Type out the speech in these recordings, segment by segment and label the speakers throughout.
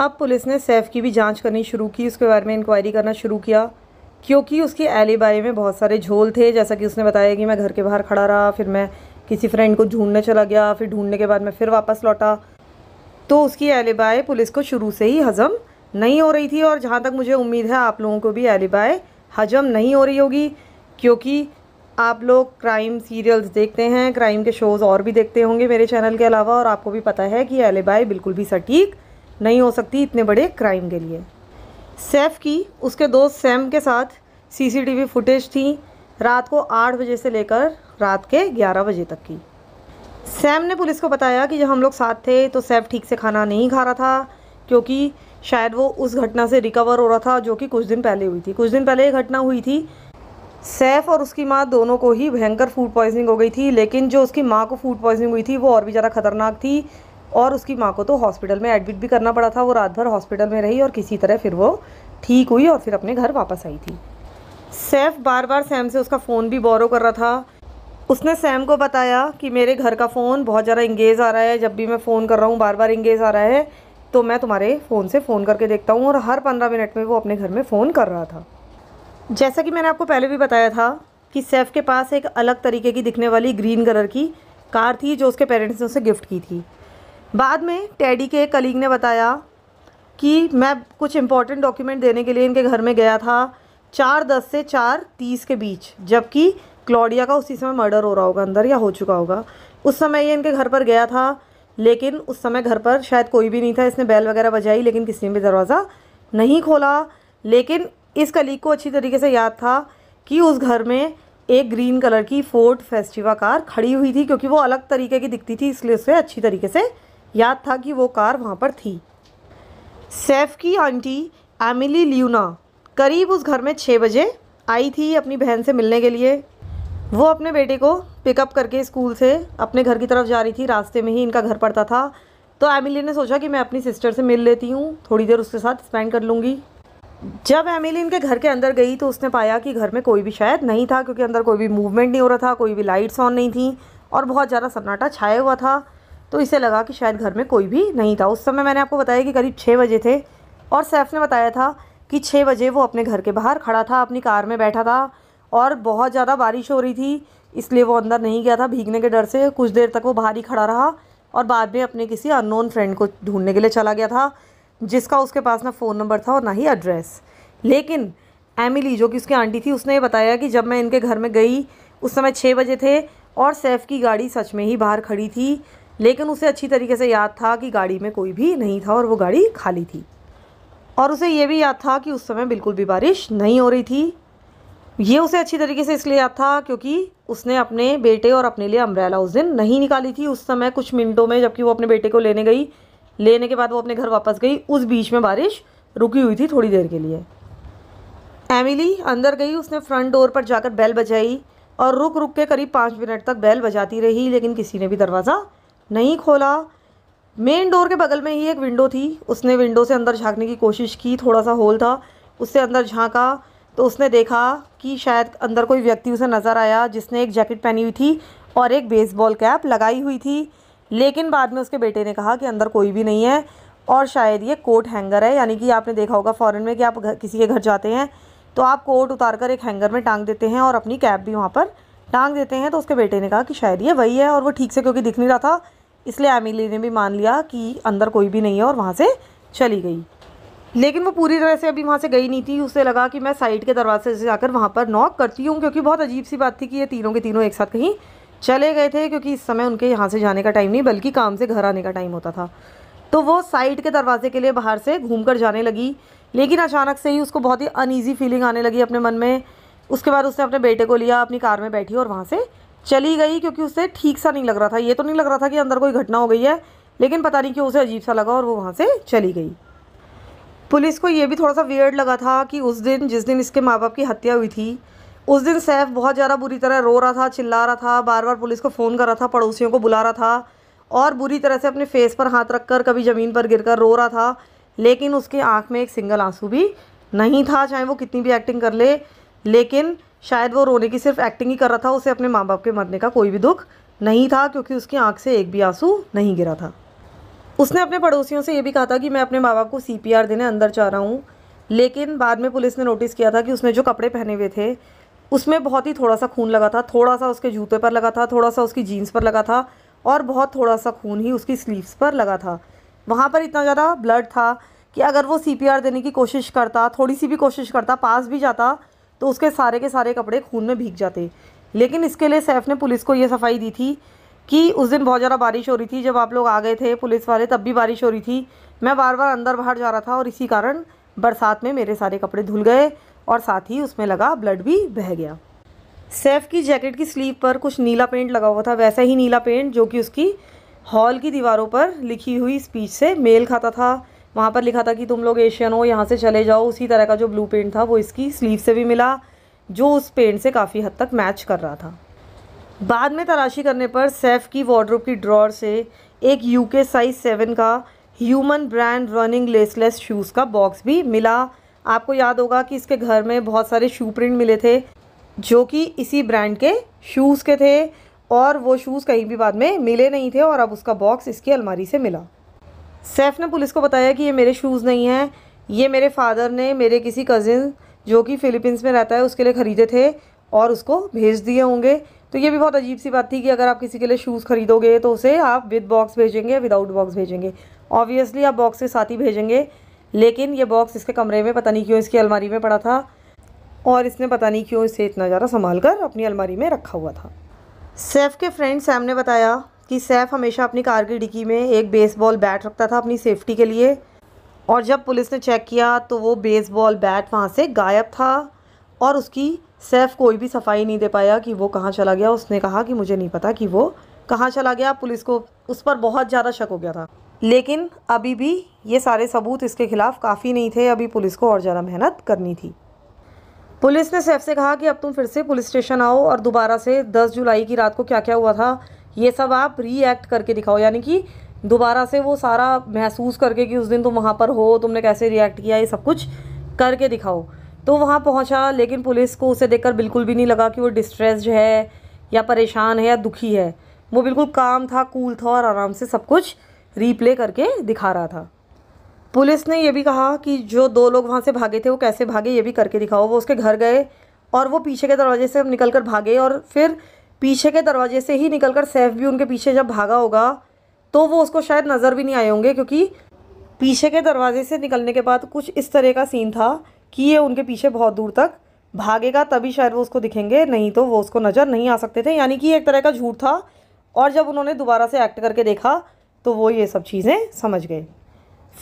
Speaker 1: अब पुलिस ने सैफ की भी जांच करनी शुरू की उसके बारे में इंक्वायरी करना शुरू किया क्योंकि उसके एलिबाई में बहुत सारे झोल थे जैसा कि उसने बताया कि मैं घर के बाहर खड़ा रहा फिर मैं किसी फ्रेंड को ढूंढने चला गया फिर ढूंढने के बाद मैं फिर वापस लौटा तो उसकी एलिबाई पुलिस को शुरू से ही हज़म नहीं हो रही थी और जहाँ तक मुझे उम्मीद है आप लोगों को भी एलिबाई हजम नहीं हो रही होगी क्योंकि आप लोग क्राइम सीरियल्स देखते हैं क्राइम के शोज़ और भी देखते होंगे मेरे चैनल के अलावा और आपको भी पता है कि एलिबाई बिल्कुल भी सटीक नहीं हो सकती इतने बड़े क्राइम के लिए सैफ की उसके दोस्त सैम के साथ सीसीटीवी फुटेज थी रात को आठ बजे से लेकर रात के ग्यारह बजे तक की सैम ने पुलिस को बताया कि जब हम लोग साथ थे तो सैफ ठीक से खाना नहीं खा रहा था क्योंकि शायद वो उस घटना से रिकवर हो रहा था जो कि कुछ दिन पहले हुई थी कुछ दिन पहले ये घटना हुई थी सैफ और उसकी माँ दोनों को ही भयंकर फूड पॉइजनिंग हो गई थी लेकिन जो उसकी माँ को फूड पॉइजनिंग हुई थी वो और भी ज़्यादा खतरनाक थी और उसकी माँ को तो हॉस्पिटल में एडमिट भी करना पड़ा था वो रात भर हॉस्पिटल में रही और किसी तरह फिर वो ठीक हुई और फिर अपने घर वापस आई थी सैफ बार बार सैम से उसका फ़ोन भी बोरो कर रहा था उसने सैम को बताया कि मेरे घर का फ़ोन बहुत ज़्यादा इंगेज आ रहा है जब भी मैं फ़ोन कर रहा हूँ बार बार इंगेज आ रहा है तो मैं तुम्हारे फ़ोन से फ़ोन करके देखता हूँ और हर पंद्रह मिनट में वो अपने घर में फ़ोन कर रहा था जैसा कि मैंने आपको पहले भी बताया था कि सैफ के पास एक अलग तरीके की दिखने वाली ग्रीन कलर की कार थी जो उसके पेरेंट्स ने उसे गिफ्ट की थी बाद में टैडी के कलीग ने बताया कि मैं कुछ इंपॉर्टेंट डॉक्यूमेंट देने के लिए इनके घर में गया था चार दस से चार तीस के बीच जबकि क्लोडिया का उसी समय मर्डर हो रहा होगा अंदर या हो चुका होगा उस समय ये इनके घर पर गया था लेकिन उस समय घर पर शायद कोई भी नहीं था इसने बैल वगैरह बजाई लेकिन किसी ने भी दरवाज़ा नहीं खोला लेकिन इस कलीग को अच्छी तरीके से याद था कि उस घर में एक ग्रीन कलर की फोर्ट फेस्टिवा कार खड़ी हुई थी क्योंकि वो अलग तरीके की दिखती थी इसलिए उसे अच्छी तरीके से याद था कि वो कार वहाँ पर थी सैफ की आंटी एमिली ल्यूना करीब उस घर में छः बजे आई थी अपनी बहन से मिलने के लिए वो अपने बेटे को पिकअप करके स्कूल से अपने घर की तरफ जा रही थी रास्ते में ही इनका घर पड़ता था तो एमिली ने सोचा कि मैं अपनी सिस्टर से मिल लेती हूँ थोड़ी देर उसके साथ स्पेंड कर लूँगी जब एमिली इनके घर के अंदर गई तो उसने पाया कि घर में कोई भी शायद नहीं था क्योंकि अंदर कोई भी मूवमेंट नहीं हो रहा था कोई भी लाइट्स ऑन नहीं थी और बहुत ज़्यादा सन्नाटा छाया हुआ था तो इसे लगा कि शायद घर में कोई भी नहीं था उस समय मैंने आपको बताया कि करीब छः बजे थे और सैफ ने बताया था कि छः बजे वो अपने घर के बाहर खड़ा था अपनी कार में बैठा था और बहुत ज़्यादा बारिश हो रही थी इसलिए वो अंदर नहीं गया था भीगने के डर से कुछ देर तक वो बाहर ही खड़ा रहा और बाद में अपने किसी अननोन फ्रेंड को ढूंढने के लिए चला गया था जिसका उसके पास ना फ़ोन नंबर था और ना ही एड्रेस लेकिन एमिली जो कि उसकी आंटी थी उसने ये बताया कि जब मैं इनके घर में गई उस समय छः बजे थे और सैफ़ की गाड़ी सच में ही बाहर खड़ी थी लेकिन उसे अच्छी तरीके से याद था कि गाड़ी में कोई भी नहीं था और वो गाड़ी खाली थी और उसे ये भी याद था कि उस समय बिल्कुल भी बारिश नहीं हो रही थी ये उसे अच्छी तरीके से इसलिए याद था क्योंकि उसने अपने बेटे और अपने लिए अम्ब्रैला उस दिन नहीं निकाली थी उस समय कुछ मिनटों में जबकि वो अपने बेटे को लेने गई लेने के बाद वो अपने घर वापस गई उस बीच में बारिश रुकी हुई थी थोड़ी देर के लिए एमिली अंदर गई उसने फ्रंट डोर पर जाकर बेल बजाई और रुक रुक के करीब पाँच मिनट तक बैल बजाती रही लेकिन किसी ने भी दरवाज़ा नहीं खोला मेन डोर के बगल में ही एक विंडो थी उसने विंडो से अंदर झांकने की कोशिश की थोड़ा सा होल था उससे अंदर झांका तो उसने देखा कि शायद अंदर कोई व्यक्ति उसे नज़र आया जिसने एक जैकेट पहनी हुई थी और एक बेसबॉल कैप लगाई हुई थी लेकिन बाद में उसके बेटे ने कहा कि अंदर कोई भी नहीं है और शायद ये कोट हैंगर है यानी कि आपने देखा होगा फ़ॉरन में कि आप घर, किसी के घर जाते हैं तो आप कोट उतार कर एक हैंगर में टांग देते हैं और अपनी कैप भी वहाँ पर टांग देते हैं तो उसके बेटे ने कहा कि शायद ये वही है और वो ठीक से क्योंकि दिख नहीं रहा था इसलिए एमिली ने भी मान लिया कि अंदर कोई भी नहीं है और वहाँ से चली गई लेकिन वो पूरी तरह से अभी वहाँ से गई नहीं थी उसे लगा कि मैं साइड के दरवाजे से जाकर वहाँ पर नॉक करती हूँ क्योंकि बहुत अजीब सी बात थी कि ये तीनों के तीनों एक साथ कहीं चले गए थे क्योंकि इस समय उनके यहाँ से जाने का टाइम नहीं बल्कि काम से घर आने का टाइम होता था तो वो साइड के दरवाजे के लिए बाहर से घूम कर जाने लगी लेकिन अचानक से ही उसको बहुत ही अनईजी फीलिंग आने लगी अपने मन में उसके बाद उसने अपने बेटे को लिया अपनी कार में बैठी और वहाँ से चली गई क्योंकि उसे ठीक सा नहीं लग रहा था ये तो नहीं लग रहा था कि अंदर कोई घटना हो गई है लेकिन पता नहीं क्यों उसे अजीब सा लगा और वो वहाँ से चली गई पुलिस को ये भी थोड़ा सा वियर्ड लगा था कि उस दिन जिस दिन इसके माँ बाप की हत्या हुई थी उस दिन सैफ बहुत ज़्यादा बुरी तरह रो रहा था चिल्ला रहा था बार बार पुलिस को फ़ोन कर रहा था पड़ोसियों को बुला रहा था और बुरी तरह से अपने फेस पर हाथ रख कर कभी ज़मीन पर गिर कर रो रहा था लेकिन उसकी आँख में एक सिंगल आंसू भी नहीं था चाहे वो कितनी भी एक्टिंग कर ले लेकिन शायद वो रोने की सिर्फ एक्टिंग ही कर रहा था उसे अपने माँ बाप के मरने का कोई भी दुख नहीं था क्योंकि उसकी आंख से एक भी आंसू नहीं गिरा था उसने अपने पड़ोसियों से ये भी कहा था कि मैं अपने माँ बाप को सी देने अंदर जा रहा हूँ लेकिन बाद में पुलिस ने नोटिस किया था कि उसने जो कपड़े पहने हुए थे उसमें बहुत ही थोड़ा सा खून लगा था थोड़ा सा उसके जूते पर लगा था थोड़ा सा उसकी जीन्स पर लगा था और बहुत थोड़ा सा खून ही उसकी स्लीव्स पर लगा था वहाँ पर इतना ज़्यादा ब्लड था कि अगर वो सी देने की कोशिश करता थोड़ी सी भी कोशिश करता पास भी जाता तो उसके सारे के सारे कपड़े खून में भीग जाते लेकिन इसके लिए सैफ ने पुलिस को ये सफाई दी थी कि उस दिन बहुत ज़्यादा बारिश हो रही थी जब आप लोग आ गए थे पुलिस वाले तब भी बारिश हो रही थी मैं बार बार अंदर बाहर जा रहा था और इसी कारण बरसात में मेरे सारे कपड़े धुल गए और साथ ही उसमें लगा ब्लड भी बह गया सैफ की जैकेट की स्लीव पर कुछ नीला पेंट लगा हुआ था वैसा ही नीला पेंट जो कि उसकी हॉल की दीवारों पर लिखी हुई स्पीच से मेल खाता था वहाँ पर लिखा था कि तुम लोग एशियन हो यहाँ से चले जाओ उसी तरह का जो ब्लू पेंट था वो इसकी स्लीव से भी मिला जो उस पेंट से काफ़ी हद तक मैच कर रहा था बाद में तलाशी करने पर सैफ की वार्ड्रोप की ड्रॉर से एक यूके साइज़ सेवन का human brand running laceless shoes का बॉक्स भी मिला आपको याद होगा कि इसके घर में बहुत सारे शू प्रिंट मिले थे जो कि इसी ब्रांड के शूज़ के थे और वो शूज़ कहीं भी बाद में मिले नहीं थे और अब उसका बॉक्स इसकी अलमारी से मिला सैफ ने पुलिस को बताया कि ये मेरे शूज़ नहीं हैं ये मेरे फादर ने मेरे किसी कज़िन जो कि फ़िलीपींस में रहता है उसके लिए ख़रीदे थे और उसको भेज दिए होंगे तो ये भी बहुत अजीब सी बात थी कि अगर आप किसी के लिए शूज़ ख़रीदोगे तो उसे आप विद बॉक्स भेजेंगे या विदाउट बॉक्स भेजेंगे ऑब्वियसली आप बॉक्स के साथ ही भेजेंगे लेकिन ये बॉक्स इसके कमरे में पता नहीं क्यों इसकी अलमारी में पड़ा था और इसने पता नहीं क्यों इसे इतना ज़्यादा संभाल कर अपनी अलमारी में रखा हुआ था सैफ के फ्रेंड सैम ने बताया कि सैफ़ हमेशा अपनी कार की डिक्की में एक बेसबॉल बैट रखता था अपनी सेफ्टी के लिए और जब पुलिस ने चेक किया तो वो बेसबॉल बैट वहाँ से गायब था और उसकी सैफ़ कोई भी सफाई नहीं दे पाया कि वो कहाँ चला गया उसने कहा कि मुझे नहीं पता कि वो कहाँ चला गया पुलिस को उस पर बहुत ज़्यादा शक हो गया था लेकिन अभी भी ये सारे सबूत इसके खिलाफ काफ़ी नहीं थे अभी पुलिस को और ज़्यादा मेहनत करनी थी पुलिस ने सैफ से कहा कि अब तुम फिर से पुलिस स्टेशन आओ और दोबारा से 10 जुलाई की रात को क्या क्या हुआ था ये सब आप रीएक्ट करके दिखाओ यानी कि दोबारा से वो सारा महसूस करके कि उस दिन तुम वहाँ पर हो तुमने कैसे रिएक्ट किया ये सब कुछ करके दिखाओ तो वहाँ पहुँचा लेकिन पुलिस को उसे देखकर बिल्कुल भी नहीं लगा कि वो डिस्ट्रेस्ड है या परेशान है या दुखी है वो बिल्कुल काम था कूल था और आराम से सब कुछ रीप्ले करके दिखा रहा था पुलिस ने ये भी कहा कि जो दो लोग वहाँ से भागे थे वो कैसे भागे ये भी करके दिखाओ वो उसके घर गए और वो पीछे के दरवाजे से निकल कर भागे और फिर पीछे के दरवाजे से ही निकलकर सैफ भी उनके पीछे जब भागा होगा तो वो उसको शायद नज़र भी नहीं आए होंगे क्योंकि पीछे के दरवाजे से निकलने के बाद कुछ इस तरह का सीन था कि ये उनके पीछे बहुत दूर तक भागेगा तभी शायद वो उसको दिखेंगे नहीं तो वो उसको नज़र नहीं आ सकते थे यानी कि एक तरह का झूठ था और जब उन्होंने दोबारा से एक्ट करके देखा तो वो ये सब चीज़ें समझ गए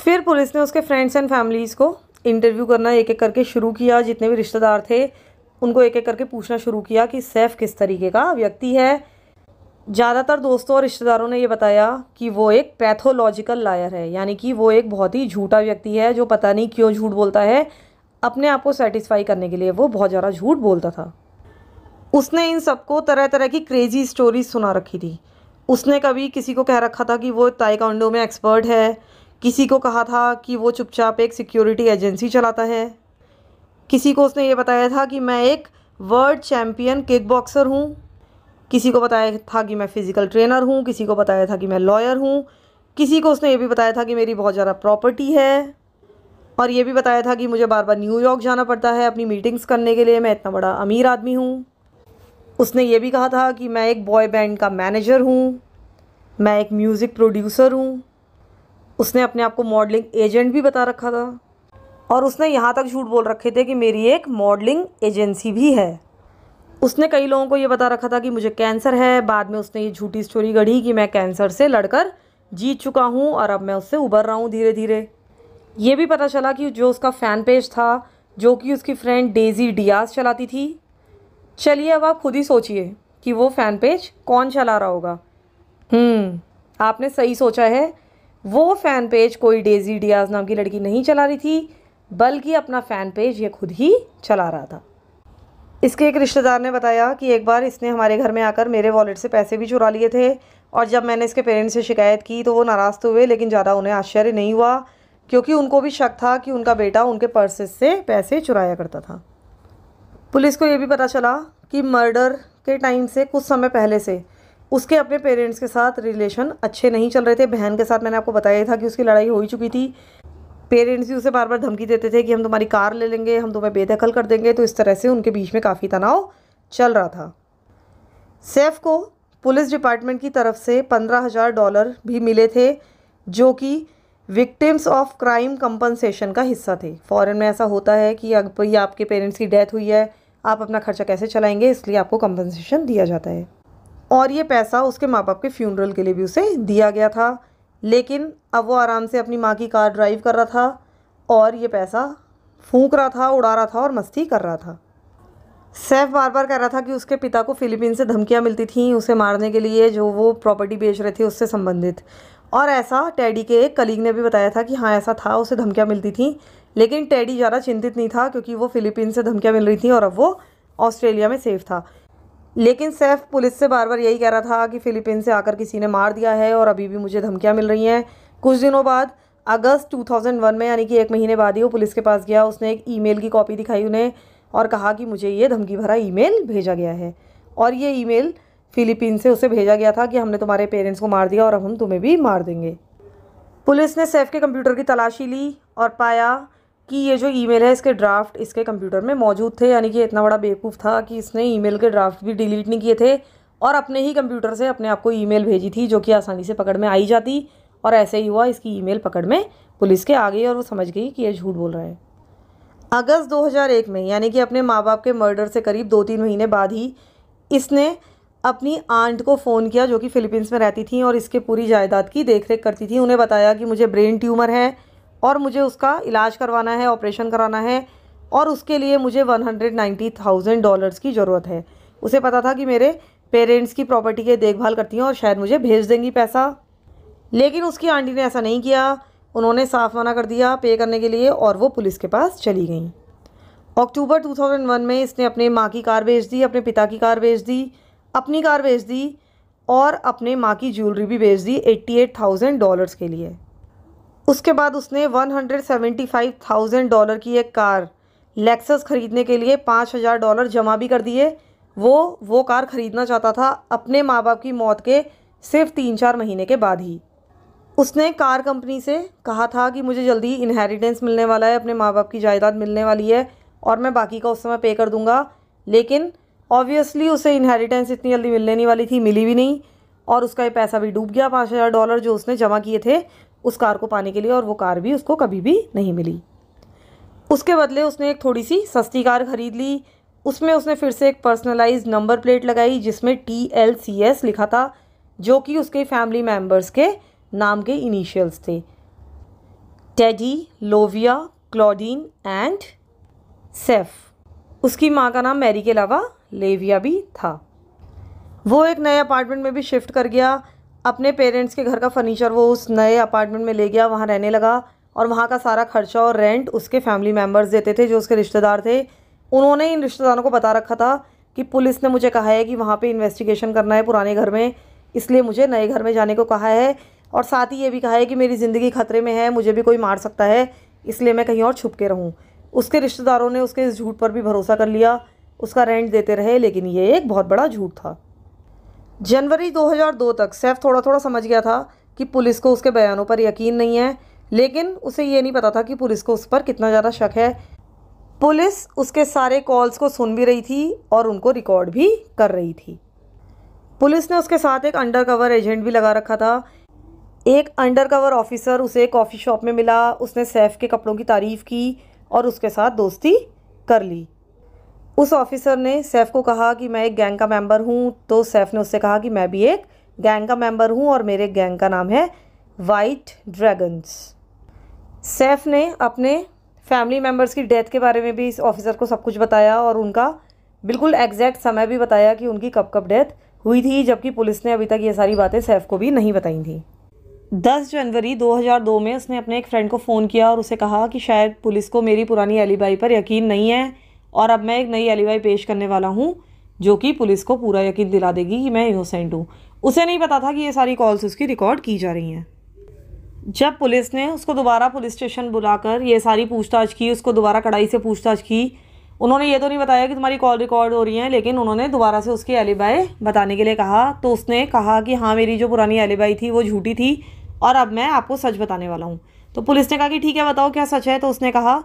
Speaker 1: फिर पुलिस ने उसके फ्रेंड्स एंड फैमिलीज़ को इंटरव्यू करना एक एक करके शुरू किया जितने भी रिश्तेदार थे उनको एक एक करके पूछना शुरू किया कि सैफ़ किस तरीके का व्यक्ति है ज़्यादातर दोस्तों और रिश्तेदारों ने यह बताया कि वो एक पैथोलॉजिकल लायर है यानी कि वो एक बहुत ही झूठा व्यक्ति है जो पता नहीं क्यों झूठ बोलता है अपने आप को सेटिस्फाई करने के लिए वो बहुत ज़्यादा झूठ बोलता था उसने इन सबको तरह तरह की क्रेजी स्टोरीज सुना रखी थी उसने कभी किसी को कह रखा था कि वो ताइकांडो में एक्सपर्ट है किसी को कहा था कि वो चुपचाप एक सिक्योरिटी एजेंसी चलाता है किसी को उसने ये बताया था कि मैं एक वर्ल्ड चैम्पियन किक बॉक्सर हूँ किसी को बताया था कि मैं फ़िज़िकल ट्रेनर हूँ किसी को बताया था कि मैं लॉयर हूँ किसी को उसने ये भी बताया था कि मेरी बहुत ज़्यादा प्रॉपर्टी है और ये भी बताया था कि मुझे बार बार न्यूयॉर्क जाना पड़ता है अपनी मीटिंग्स करने के लिए मैं इतना बड़ा अमीर आदमी हूँ उसने ये भी कहा था कि मैं एक बॉय बैंड का मैनेजर हूँ मैं एक म्यूज़िक प्रोड्यूसर हूँ उसने अपने आप को मॉडलिंग एजेंट भी बता रखा था और उसने यहाँ तक झूठ बोल रखे थे कि मेरी एक मॉडलिंग एजेंसी भी है उसने कई लोगों को ये बता रखा था कि मुझे कैंसर है बाद में उसने ये झूठी स्टोरी गढ़ी कि मैं कैंसर से लड़कर जीत चुका हूँ और अब मैं उससे उभर रहा हूँ धीरे धीरे ये भी पता चला कि जो उसका फ़ैन पेज था जो कि उसकी फ्रेंड डेज़ी डियाज चलाती थी चलिए अब आप खुद ही सोचिए कि वो फ़ैन पेज कौन चला रहा होगा हम्म, आपने सही सोचा है वो फ़ैन पेज कोई डेज़ी डियाज नाम की लड़की नहीं चला रही थी बल्कि अपना फ़ैन पेज ये खुद ही चला रहा था इसके एक रिश्तेदार ने बताया कि एक बार इसने हमारे घर में आकर मेरे वॉलेट से पैसे भी चुरा लिए थे और जब मैंने इसके पेरेंट्स से शिकायत की तो वो नाराज़ तो हुए लेकिन ज़्यादा उन्हें आश्चर्य नहीं हुआ क्योंकि उनको भी शक था कि उनका बेटा उनके पर्सेस से पैसे चुराया करता था पुलिस को ये भी पता चला कि मर्डर के टाइम से कुछ समय पहले से उसके अपने पेरेंट्स के साथ रिलेशन अच्छे नहीं चल रहे थे बहन के साथ मैंने आपको बताया था कि उसकी लड़ाई हो ही चुकी थी पेरेंट्स भी उसे बार बार धमकी देते थे कि हम तुम्हारी कार ले लेंगे हम तुम्हें बेदखल कर देंगे तो इस तरह से उनके बीच में काफ़ी तनाव चल रहा था सैफ को पुलिस डिपार्टमेंट की तरफ से पंद्रह हज़ार डॉलर भी मिले थे जो कि विक्टिम्स ऑफ क्राइम कंपनसेशन का हिस्सा थे फॉरेन में ऐसा होता है कि ये आपके पेरेंट्स की डेथ हुई है आप अपना खर्चा कैसे चलाएंगे इसलिए आपको कंपनसेशन दिया जाता है और ये पैसा उसके माँ बाप के फ्यूनरल के लिए भी उसे दिया गया था लेकिन अब वो आराम से अपनी माँ की कार ड्राइव कर रहा था और ये पैसा फूंक रहा था उड़ा रहा था और मस्ती कर रहा था सैफ बार बार कह रहा था कि उसके पिता को फ़िलीपीन से धमकियाँ मिलती थीं उसे मारने के लिए जो वो प्रॉपर्टी बेच रहे थे उससे संबंधित और ऐसा टैडी के एक कलीग ने भी बताया था कि हाँ ऐसा था उसे धमकियाँ मिलती थीं लेकिन टैडी ज़्यादा चिंतित नहीं था क्योंकि वो फ़िलीपीन से धमकियाँ मिल रही थी और अब वो ऑस्ट्रेलिया में सेफ था लेकिन सैफ पुलिस से बार बार यही कह रहा था कि फ़िलीपीन से आकर किसी ने मार दिया है और अभी भी मुझे धमकियाँ मिल रही हैं कुछ दिनों बाद अगस्त 2001 में यानी कि एक महीने बाद ही वो पुलिस के पास गया उसने एक ईमेल की कॉपी दिखाई उन्हें और कहा कि मुझे ये धमकी भरा ईमेल भेजा गया है और ये ईमेल फ़िलीपीन से उसे भेजा गया था कि हमने तुम्हारे पेरेंट्स को मार दिया और अब हम तुम्हें भी मार देंगे पुलिस ने सैफ के कंप्यूटर की तलाशी ली और पाया कि ये जो ईमेल है इसके ड्राफ्ट इसके कंप्यूटर में मौजूद थे यानी कि इतना बड़ा बेवकूफ़ था कि इसने ईमेल के ड्राफ्ट भी डिलीट नहीं किए थे और अपने ही कंप्यूटर से अपने आप को ईमेल भेजी थी जो कि आसानी से पकड़ में आई जाती और ऐसे ही हुआ इसकी ईमेल पकड़ में पुलिस के आ गई और वो समझ गई कि ये झूठ बोल रहा है अगस्त 2001 में यानी कि अपने माँ बाप के मर्डर से करीब दो तीन महीने बाद ही इसने अपनी आंट को फ़ोन किया जो कि फ़िलीपींस में रहती थी और इसके पूरी जायदाद की देखरेख करती थी उन्हें बताया कि मुझे ब्रेन ट्यूमर है और मुझे उसका इलाज करवाना है ऑपरेशन कराना है और उसके लिए मुझे one hundred ninety thousand dollars की ज़रूरत है उसे पता था कि मेरे पेरेंट्स की प्रॉपर्टी की देखभाल करती हैं और शायद मुझे भेज देंगी पैसा लेकिन उसकी आंटी ने ऐसा नहीं किया उन्होंने साफ मना कर दिया पे करने के लिए और वो पुलिस के पास चली गई अक्टूबर 2001 में इसने अपने माँ की कार बेच दी अपने पिता की कार बेच दी अपनी कार बेच दी और अपने माँ की ज्वेलरी भी बेच दी 88,000 डॉलर्स के लिए उसके बाद उसने 175,000 डॉलर की एक कार लेक्सस ख़रीदने के लिए पाँच हज़ार डॉलर जमा भी कर दिए वो वो कार ख़रीदना चाहता था अपने माँ बाप की मौत के सिर्फ तीन चार महीने के बाद ही उसने कार कंपनी से कहा था कि मुझे जल्दी इनहेरिटेंस मिलने वाला है अपने माँ बाप की जायदाद मिलने वाली है और मैं बाकी का उस समय पे कर दूंगा लेकिन ऑब्वियसली उसे इनहेरिटेंस इतनी जल्दी मिलने नहीं वाली थी मिली भी नहीं और उसका ये पैसा भी डूब गया पाँच हज़ार डॉलर जो उसने जमा किए थे उस कार को पाने के लिए और वो कार भी उसको कभी भी नहीं मिली उसके बदले उसने एक थोड़ी सी सस्ती कार खरीद ली उसमें उसने फिर से एक पर्सनलाइज नंबर प्लेट लगाई जिसमें टी एल सी एस लिखा था जो कि उसके फैमिली मेम्बर्स के नाम के इनिशियल्स थे Teddy Lovia Claudine and Safe उसकी माँ का नाम मैरी के अलावा लेविया भी था वो एक नए अपार्टमेंट में भी शिफ्ट कर गया अपने पेरेंट्स के घर का फर्नीचर वो उस नए अपार्टमेंट में ले गया वहाँ रहने लगा और वहाँ का सारा खर्चा और रेंट उसके फैमिली मेम्बर्स देते थे जो उसके रिश्तेदार थे उन्होंने इन रिश्तेदारों को बता रखा था कि पुलिस ने मुझे कहा है कि वहाँ पे इन्वेस्टिगेशन करना है पुराने घर में इसलिए मुझे नए घर में जाने को कहा है और साथ ही ये भी कहा है कि मेरी ज़िंदगी खतरे में है मुझे भी कोई मार सकता है इसलिए मैं कहीं और छुप के रहूँ उसके रिश्तेदारों ने उसके इस झूठ पर भी भरोसा कर लिया उसका रेंट देते रहे लेकिन ये एक बहुत बड़ा झूठ था जनवरी 2002 तक सैफ थोड़ा थोड़ा समझ गया था कि पुलिस को उसके बयानों पर यकीन नहीं है लेकिन उसे ये नहीं पता था कि पुलिस को उस पर कितना ज़्यादा शक है पुलिस उसके सारे कॉल्स को सुन भी रही थी और उनको रिकॉर्ड भी कर रही थी पुलिस ने उसके साथ एक अंडरकवर एजेंट भी लगा रखा था एक अंडरकवर ऑफिसर उसे कॉफ़ी शॉप में मिला उसने सैफ के कपड़ों की तारीफ़ की और उसके साथ दोस्ती कर ली उस ऑफिसर ने सैफ को कहा कि मैं एक गैंग का मेंबर हूँ तो सैफ ने उससे कहा कि मैं भी एक गैंग का मेंबर हूँ और मेरे गैंग का नाम है वाइट ड्रैगन्स सैफ ने अपने फैमिली मेम्बर्स की डेथ के बारे में भी इस ऑफिसर को सब कुछ बताया और उनका बिल्कुल एग्जैक्ट समय भी बताया कि उनकी कब कब डेथ हुई थी जबकि पुलिस ने अभी तक ये सारी बातें सैफ को भी नहीं बताई थी 10 जनवरी 2002 में उसने अपने एक फ्रेंड को फ़ोन किया और उसे कहा कि शायद पुलिस को मेरी पुरानी एलिबाई पर यकीन नहीं है और अब मैं एक नई एलिवाई पेश करने वाला हूँ जो कि पुलिस को पूरा यकीन दिला देगी कि मैं इनोसेंट हूँ उसे नहीं पता था कि ये सारी कॉल्स उसकी रिकॉर्ड की जा रही हैं जब पुलिस ने उसको दोबारा पुलिस स्टेशन बुलाकर ये सारी पूछताछ की उसको दोबारा कड़ाई से पूछताछ की उन्होंने ये तो नहीं बताया कि तुम्हारी कॉल रिकॉर्ड हो रही है लेकिन उन्होंने दोबारा से उसकी एलिबाई बताने के लिए कहा तो उसने कहा कि हाँ मेरी जो पुरानी एलिबाई थी वो झूठी थी और अब मैं आपको सच बताने वाला हूँ तो पुलिस ने कहा कि ठीक है बताओ क्या सच है तो उसने कहा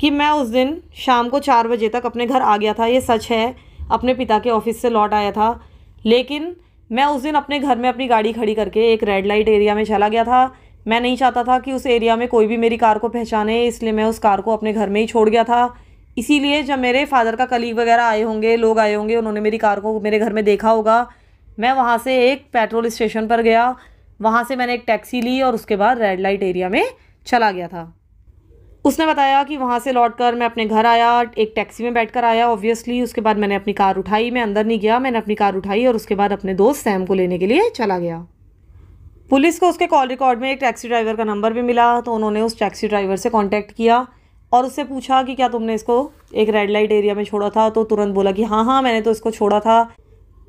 Speaker 1: कि मैं उस दिन शाम को चार बजे तक अपने घर आ गया था ये सच है अपने पिता के ऑफिस से लौट आया था लेकिन मैं उस दिन अपने घर में अपनी गाड़ी खड़ी करके एक रेड लाइट एरिया में चला गया था मैं नहीं चाहता था कि उस एरिया में कोई भी मेरी कार को पहचाने इसलिए मैं उस कार को अपने घर में ही छोड़ गया था इसीलिए जब मेरे फादर का कलीग वगैरह आए होंगे लोग आए होंगे उन्होंने मेरी कार को मेरे घर में देखा होगा मैं वहाँ से एक पेट्रोल स्टेशन पर गया वहाँ से मैंने एक टैक्सी ली और उसके बाद रेड लाइट एरिया में चला गया था उसने बताया कि वहाँ से लौट कर मैं अपने घर आया एक टैक्सी में बैठ कर आया ऑब्वियसली उसके बाद मैंने अपनी कार उठाई मैं अंदर नहीं गया मैंने अपनी कार उठाई और उसके बाद अपने दोस्त सैम को लेने के लिए चला गया पुलिस को उसके कॉल रिकॉर्ड में एक टैक्सी ड्राइवर का नंबर भी मिला तो उन्होंने उस टैक्सी ड्राइवर से कॉन्टैक्ट किया और उससे पूछा कि क्या तुमने इसको एक रेड लाइट एरिया में छोड़ा था तो तुरंत बोला कि हाँ हाँ मैंने तो इसको छोड़ा था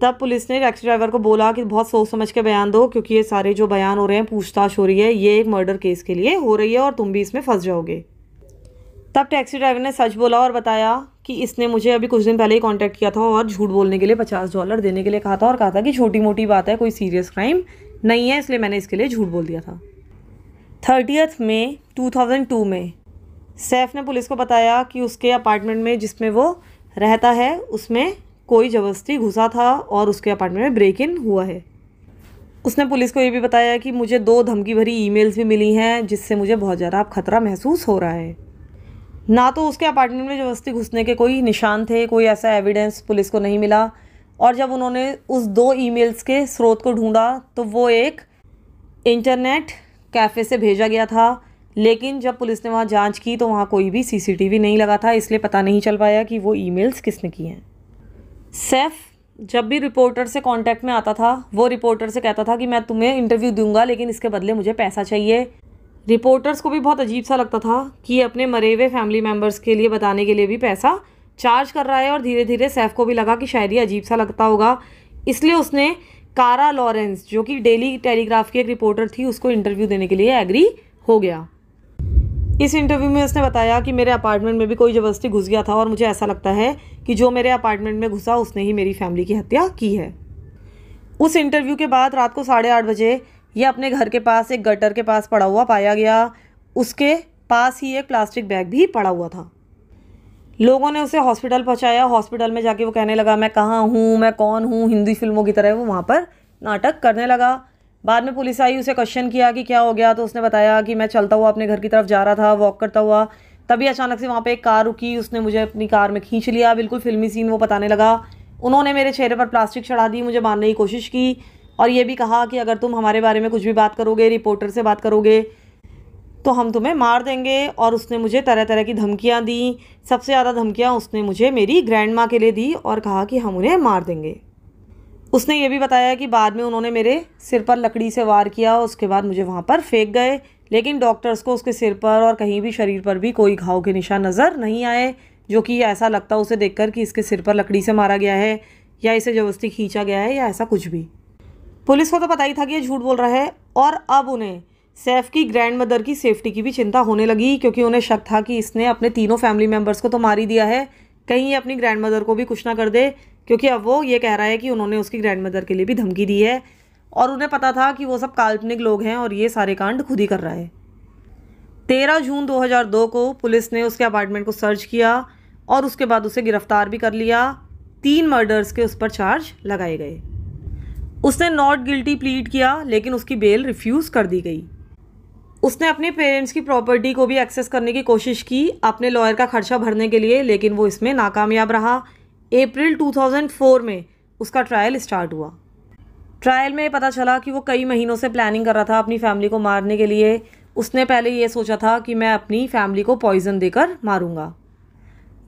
Speaker 1: तब पुलिस ने टैक्सी ड्राइवर को बोला कि बहुत सोच समझ के बयान दो क्योंकि ये सारे जो बयान हो रहे हैं पूछताछ हो रही है ये एक मर्डर केस के लिए हो रही है और तुम भी इसमें फंस जाओगे तब टैक्सी ड्राइवर ने सच बोला और बताया कि इसने मुझे अभी कुछ दिन पहले ही कांटेक्ट किया था और झूठ बोलने के लिए पचास डॉलर देने के लिए कहा था और कहा था कि छोटी मोटी बात है कोई सीरियस क्राइम नहीं है इसलिए मैंने इसके लिए झूठ बोल दिया था थर्टीथ थाउजेंड टू में सैफ ने पुलिस को बताया कि उसके अपार्टमेंट में जिसमें वो रहता है उसमें कोई ज़बरदस्ती घुसा था और उसके अपार्टमेंट में ब्रेक इन हुआ है उसने पुलिस को ये भी बताया कि मुझे दो धमकी भरी ईमेल्स भी मिली हैं जिससे मुझे बहुत ज़्यादा अब खतरा महसूस हो रहा है ना तो उसके अपार्टमेंट में वस्ती घुसने के कोई निशान थे कोई ऐसा एविडेंस पुलिस को नहीं मिला और जब उन्होंने उस दो ईमेल्स के स्रोत को ढूंढा तो वो एक इंटरनेट कैफ़े से भेजा गया था लेकिन जब पुलिस ने वहाँ जांच की तो वहाँ कोई भी सीसीटीवी नहीं लगा था इसलिए पता नहीं चल पाया कि वो ईमेल्स किसने की हैं सैफ जब भी रिपोर्टर से कांटेक्ट में आता था वो रिपोर्टर से कहता था कि मैं तुम्हें इंटरव्यू दूंगा लेकिन इसके बदले मुझे पैसा चाहिए रिपोर्टर्स को भी बहुत अजीब सा लगता था कि अपने मरे हुए फैमिली मेम्बर्स के लिए बताने के लिए भी पैसा चार्ज कर रहा है और धीरे धीरे सैफ को भी लगा कि शायद ये अजीब सा लगता होगा इसलिए उसने कारा लॉरेंस जो कि डेली टेलीग्राफ की एक रिपोर्टर थी उसको इंटरव्यू देने के लिए एग्री हो गया इस इंटरव्यू में उसने बताया कि मेरे अपार्टमेंट में भी कोई ज़बरदस्ती घुस गया था और मुझे ऐसा लगता है कि जो मेरे अपार्टमेंट में घुसा उसने ही मेरी फैमिली की हत्या की है उस इंटरव्यू के बाद रात को साढ़े आठ बजे यह अपने घर के पास एक गटर के पास पड़ा हुआ पाया गया उसके पास ही एक प्लास्टिक बैग भी पड़ा हुआ था लोगों ने उसे हॉस्पिटल पहुंचाया हॉस्पिटल में जाके वो कहने लगा मैं कहाँ हूँ मैं कौन हूँ हिंदी फिल्मों की तरह वो वहाँ पर नाटक करने लगा बाद में पुलिस आई उसे क्वेश्चन किया कि क्या हो गया तो उसने बताया कि मैं चलता हुआ अपने घर की तरफ जा रहा था वॉक करता हुआ तभी अचानक से वहाँ पर एक कार रुकी उसने मुझे अपनी कार में खींच लिया बिल्कुल फिल्मी सीन वो बताने लगा उन्होंने मेरे चेहरे पर प्लास्टिक चढ़ा दी मुझे मारने की कोशिश की और ये भी कहा कि अगर तुम हमारे बारे में कुछ भी बात करोगे रिपोर्टर से बात करोगे तो हम तुम्हें मार देंगे और उसने मुझे तरह तरह की धमकियाँ दी सबसे ज़्यादा धमकियाँ उसने मुझे मेरी ग्रैंड माँ के लिए दी और कहा कि हम उन्हें मार देंगे उसने ये भी बताया कि बाद में उन्होंने मेरे सिर पर लकड़ी से वार किया उसके बाद मुझे वहाँ पर फेंक गए लेकिन डॉक्टर्स को उसके सिर पर और कहीं भी शरीर पर भी कोई घाव के निशान नज़र नहीं आए जो कि ऐसा लगता उसे देखकर कि इसके सिर पर लकड़ी से मारा गया है या इसे जबरदस्ती खींचा गया है या ऐसा कुछ भी पुलिस को तो पता ही था कि ये झूठ बोल रहा है और अब उन्हें सैफ की ग्रैंड मदर की सेफ्टी की भी चिंता होने लगी क्योंकि उन्हें शक था कि इसने अपने तीनों फैमिली मेम्बर्स को तो मार ही दिया है कहीं ये अपनी ग्रैंड मदर को भी कुछ ना कर दे क्योंकि अब वो ये कह रहा है कि उन्होंने उसकी ग्रैंड मदर के लिए भी धमकी दी है और उन्हें पता था कि वो सब काल्पनिक लोग हैं और ये सारे कांड खुद ही कर रहा है तेरह जून दो को पुलिस ने उसके अपार्टमेंट को सर्च किया और उसके बाद उसे गिरफ्तार भी कर लिया तीन मर्डर्स के उस पर चार्ज लगाए गए उसने नॉट गिल्टी प्लीड किया लेकिन उसकी बेल रिफ्यूज़ कर दी गई उसने अपने पेरेंट्स की प्रॉपर्टी को भी एक्सेस करने की कोशिश की अपने लॉयर का खर्चा भरने के लिए लेकिन वो इसमें नाकामयाब रहा अप्रैल 2004 में उसका ट्रायल स्टार्ट हुआ ट्रायल में पता चला कि वो कई महीनों से प्लानिंग कर रहा था अपनी फैमिली को मारने के लिए उसने पहले ये सोचा था कि मैं अपनी फैमिली को पॉइजन देकर मारूंगा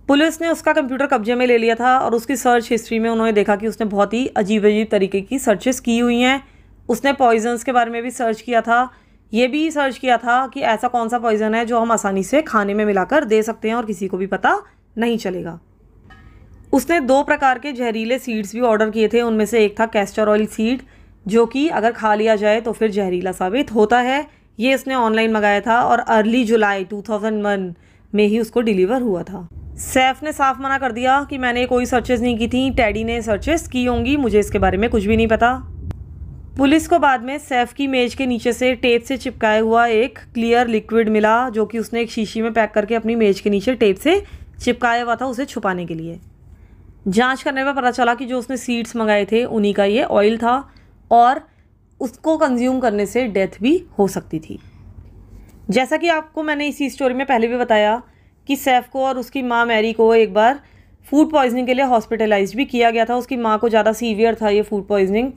Speaker 1: पुलिस ने उसका कंप्यूटर कब्जे में ले लिया था और उसकी सर्च हिस्ट्री में उन्होंने देखा कि उसने बहुत ही अजीब अजीब तरीके की सर्चेस की हुई हैं उसने पॉइजन्स के बारे में भी सर्च किया था ये भी सर्च किया था कि ऐसा कौन सा पॉइज़न है जो हम आसानी से खाने में मिलाकर दे सकते हैं और किसी को भी पता नहीं चलेगा उसने दो प्रकार के जहरीले सीड्स भी ऑर्डर किए थे उनमें से एक था कैस्टर ऑयल सीड जो कि अगर खा लिया जाए तो फिर जहरीला साबित होता है ये इसने ऑनलाइन मंगाया था और अर्ली जुलाई 2001 में ही उसको डिलीवर हुआ था सैफ ने साफ मना कर दिया कि मैंने कोई सर्चेस नहीं की थी टैडी ने सर्चेस की होंगी मुझे इसके बारे में कुछ भी नहीं पता पुलिस को बाद में सैफ की मेज के नीचे से टेप से चिपकाया हुआ एक क्लियर लिक्विड मिला जो कि उसने एक शीशी में पैक करके अपनी मेज के नीचे टेप से चिपकाया हुआ था उसे छुपाने के लिए जांच करने में पता चला कि जो उसने सीड्स मंगाए थे उन्हीं का ये ऑयल था और उसको कंज्यूम करने से डेथ भी हो सकती थी जैसा कि आपको मैंने इसी स्टोरी में पहले भी बताया कि सैफ को और उसकी माँ मैरी को एक बार फूड पॉइजनिंग के लिए हॉस्पिटलाइज भी किया गया था उसकी माँ को ज़्यादा सीवियर था ये फूड पॉइजनिंग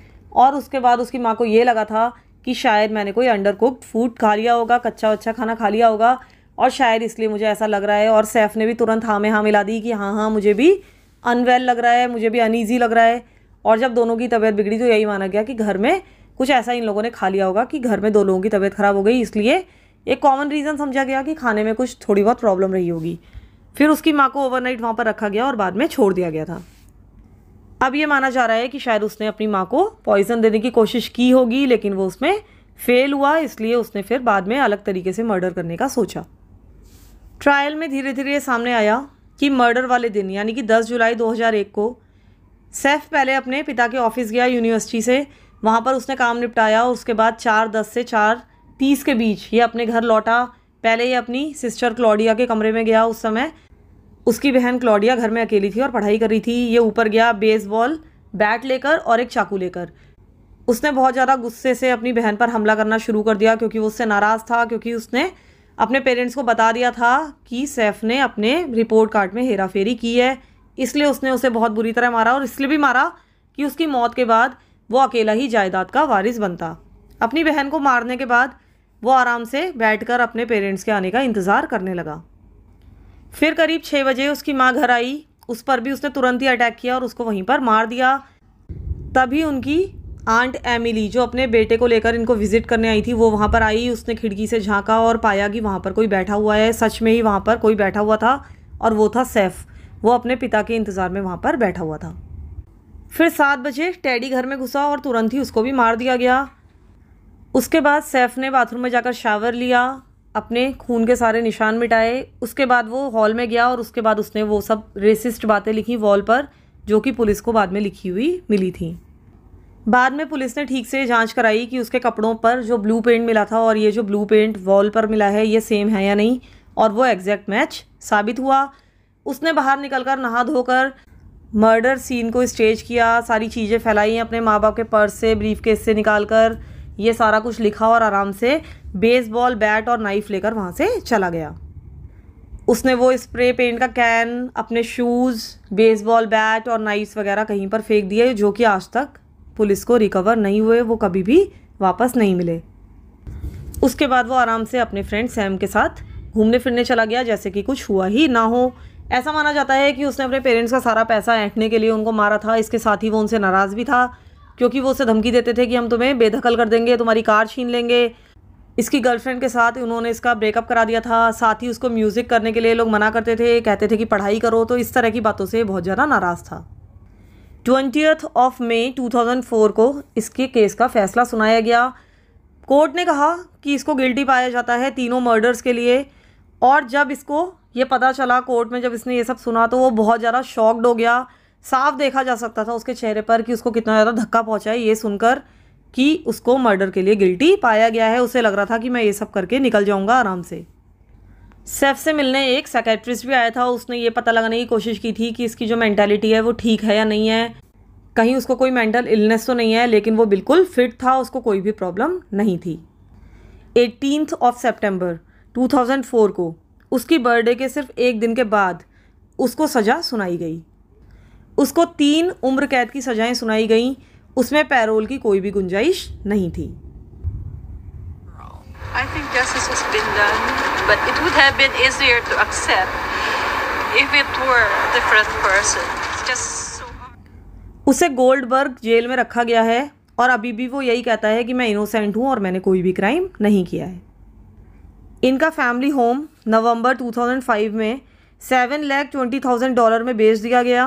Speaker 1: और उसके बाद उसकी माँ को ये लगा था कि शायद मैंने कोई अंडर कुकड फूड खा लिया होगा कच्चा वच्चा खाना खा लिया होगा और शायद इसलिए मुझे ऐसा लग रहा है और सैफ ने भी तुरंत हाँ में हाँ मिला दी कि हाँ हाँ मुझे भी अनवेल लग रहा है मुझे भी अनईजी लग रहा है और जब दोनों की तबीयत बिगड़ी तो यही माना गया कि घर में कुछ ऐसा इन लोगों ने खा लिया होगा कि घर में दो लोगों की तबीयत ख़राब हो गई इसलिए एक कॉमन रीज़न समझा गया कि खाने में कुछ थोड़ी बहुत प्रॉब्लम रही होगी फिर उसकी माँ को ओवरनाइट वहाँ पर रखा गया और बाद में छोड़ दिया गया था अब ये माना जा रहा है कि शायद उसने अपनी माँ को पॉइजन देने की कोशिश की होगी लेकिन वो उसमें फेल हुआ इसलिए उसने फिर बाद में अलग तरीके से मर्डर करने का सोचा ट्रायल में धीरे धीरे सामने आया कि मर्डर वाले दिन यानी कि 10 जुलाई 2001 को सैफ पहले अपने पिता के ऑफिस गया यूनिवर्सिटी से वहाँ पर उसने काम निपटाया उसके बाद चार दस से चार तीस के बीच ये अपने घर लौटा पहले ये अपनी सिस्टर क्लोडिया के कमरे में गया उस समय उसकी बहन क्लोडिया घर में अकेली थी और पढ़ाई कर रही थी ये ऊपर गया बेसबॉल बैट लेकर और एक चाकू लेकर उसने बहुत ज़्यादा गुस्से से अपनी बहन पर हमला करना शुरू कर दिया क्योंकि वो उससे नाराज़ था क्योंकि उसने अपने पेरेंट्स को बता दिया था कि सैफ ने अपने रिपोर्ट कार्ड में हेरा फेरी की है इसलिए उसने उसे बहुत बुरी तरह मारा और इसलिए भी मारा कि उसकी मौत के बाद वो अकेला ही जायदाद का वारिस बनता अपनी बहन को मारने के बाद वो आराम से बैठकर अपने पेरेंट्स के आने का इंतज़ार करने लगा फिर करीब छः बजे उसकी माँ घर आई उस पर भी उसने तुरंत ही अटैक किया और उसको वहीं पर मार दिया तभी उनकी आंट एमिली जो अपने बेटे को लेकर इनको विज़िट करने आई थी वो वहाँ पर आई उसने खिड़की से झांका और पाया कि वहाँ पर कोई बैठा हुआ है सच में ही वहाँ पर कोई बैठा हुआ था और वो था सैफ वो अपने पिता के इंतज़ार में वहाँ पर बैठा हुआ था फिर सात बजे टैडी घर में घुसा और तुरंत ही उसको भी मार दिया गया उसके बाद सैफ ने बाथरूम में जाकर शावर लिया अपने खून के सारे निशान मिटाए उसके बाद वो हॉल में गया और उसके बाद उसने वो सब रेसिस्ट बातें लिखी वॉल पर जो कि पुलिस को बाद में लिखी हुई मिली थी बाद में पुलिस ने ठीक से जांच कराई कि उसके कपड़ों पर जो ब्लू पेंट मिला था और ये जो ब्लू पेंट वॉल पर मिला है ये सेम है या नहीं और वो एग्जैक्ट मैच साबित हुआ उसने बाहर निकलकर नहा धोकर मर्डर सीन को स्टेज किया सारी चीज़ें फैलाई अपने माँ बाप के पर्स से ब्रीफ केस से निकाल कर ये सारा कुछ लिखा और आराम से बेसबॉल बैट और नाइफ लेकर वहाँ से चला गया उसने वो स्प्रे पेंट का कैन अपने शूज़ बेसबॉल बैट और नाइफ्स वगैरह कहीं पर फेंक दिए जो कि आज तक पुलिस को रिकवर नहीं हुए वो कभी भी वापस नहीं मिले उसके बाद वो आराम से अपने फ्रेंड सैम के साथ घूमने फिरने चला गया जैसे कि कुछ हुआ ही ना हो ऐसा माना जाता है कि उसने अपने पेरेंट्स का सारा पैसा ऐंठने के लिए उनको मारा था इसके साथ ही वो उनसे नाराज़ भी था क्योंकि वो उसे धमकी देते थे कि हम तुम्हें बेदखल कर देंगे तुम्हारी कार छीन लेंगे इसकी गर्लफ्रेंड के साथ उन्होंने इसका ब्रेकअप करा दिया था साथ ही उसको म्यूज़िक करने के लिए लोग मना करते थे कहते थे कि पढ़ाई करो तो इस तरह की बातों से बहुत ज़्यादा नाराज़ था ट्वेंटियथ ऑफ मे 2004 को इसके केस का फैसला सुनाया गया कोर्ट ने कहा कि इसको गिल्टी पाया जाता है तीनों मर्डर्स के लिए और जब इसको ये पता चला कोर्ट में जब इसने ये सब सुना तो वो बहुत ज़्यादा शॉक्ड हो गया साफ देखा जा सकता था उसके चेहरे पर कि उसको कितना ज़्यादा धक्का पहुँचा है ये सुनकर कि उसको मर्डर के लिए गिल्टी पाया गया है उसे लग रहा था कि मैं ये सब करके निकल जाऊँगा आराम से सेफ से मिलने एक सेक्रेटरिस्ट भी आया था उसने ये पता लगाने की कोशिश की थी कि इसकी जो मैंटेलिटी है वो ठीक है या नहीं है कहीं उसको कोई मेंटल इलनेस तो नहीं है लेकिन वो बिल्कुल फिट था उसको कोई भी प्रॉब्लम नहीं थी एटीनथ ऑफ सेप्टेम्बर 2004 को उसकी बर्थडे के सिर्फ एक दिन के बाद उसको सज़ा सुनाई गई उसको तीन उम्र कैद की सजाएं सुनाई गईं उसमें पैरोल की कोई भी गुंजाइश नहीं थी I think justice has been done, but it would have been easier to accept if it were a different person. उसे गोल्डबर्ग जेल में रखा गया है और अभी भी वो यही कहता है कि मैं इनोसेंट हूँ और मैंने कोई भी क्राइम नहीं किया है इनका फैमिली होम नवंबर 2005 में seven lakh twenty thousand dollar में बेच दिया गया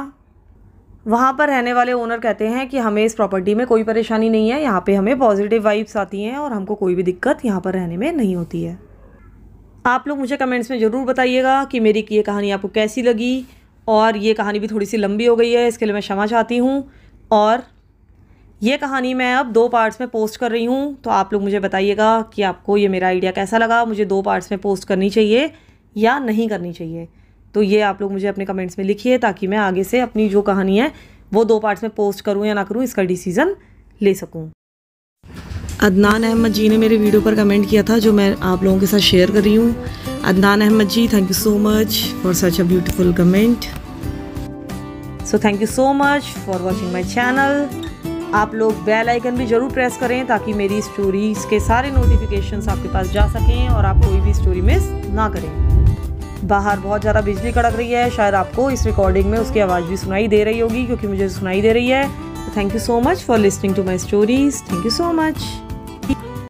Speaker 1: वहाँ पर रहने वाले ओनर कहते हैं कि हमें इस प्रॉपर्टी में कोई परेशानी नहीं है यहाँ पे हमें पॉजिटिव वाइब्स आती हैं और हमको कोई भी दिक्कत यहाँ पर रहने में नहीं होती है आप लोग मुझे कमेंट्स में ज़रूर बताइएगा कि मेरी ये कहानी आपको कैसी लगी और ये कहानी भी थोड़ी सी लंबी हो गई है इसके लिए मैं क्षमा चाहती हूँ और ये कहानी मैं अब दो पार्ट्स में पोस्ट कर रही हूँ तो आप लोग मुझे बताइएगा कि आपको ये मेरा आइडिया कैसा लगा मुझे दो पार्ट्स में पोस्ट करनी चाहिए या नहीं करनी चाहिए तो ये आप लोग मुझे अपने कमेंट्स में लिखिए ताकि मैं आगे से अपनी जो कहानी है वो दो पार्ट्स में पोस्ट करूँ या ना करूँ इसका डिसीज़न ले सकूँ अदनान अहमद जी ने मेरे वीडियो पर कमेंट किया था जो मैं आप लोगों के साथ शेयर कर रही हूँ Adnan Ahmed ji thank you so much for such a beautiful comment so thank you so much for watching my channel आप लोग बेल आइकन भी ज़रूर प्रेस करें ताकि मेरी स्टोरीज़ के सारे नोटिफिकेशंस आपके पास जा सकें और आप कोई भी स्टोरी मिस ना करें बाहर बहुत ज़्यादा बिजली कड़क रही है शायद आपको इस रिकॉर्डिंग में उसकी आवाज़ भी सुनाई दे रही होगी क्योंकि मुझे सुनाई दे रही है thank you so much for listening to my stories thank you so much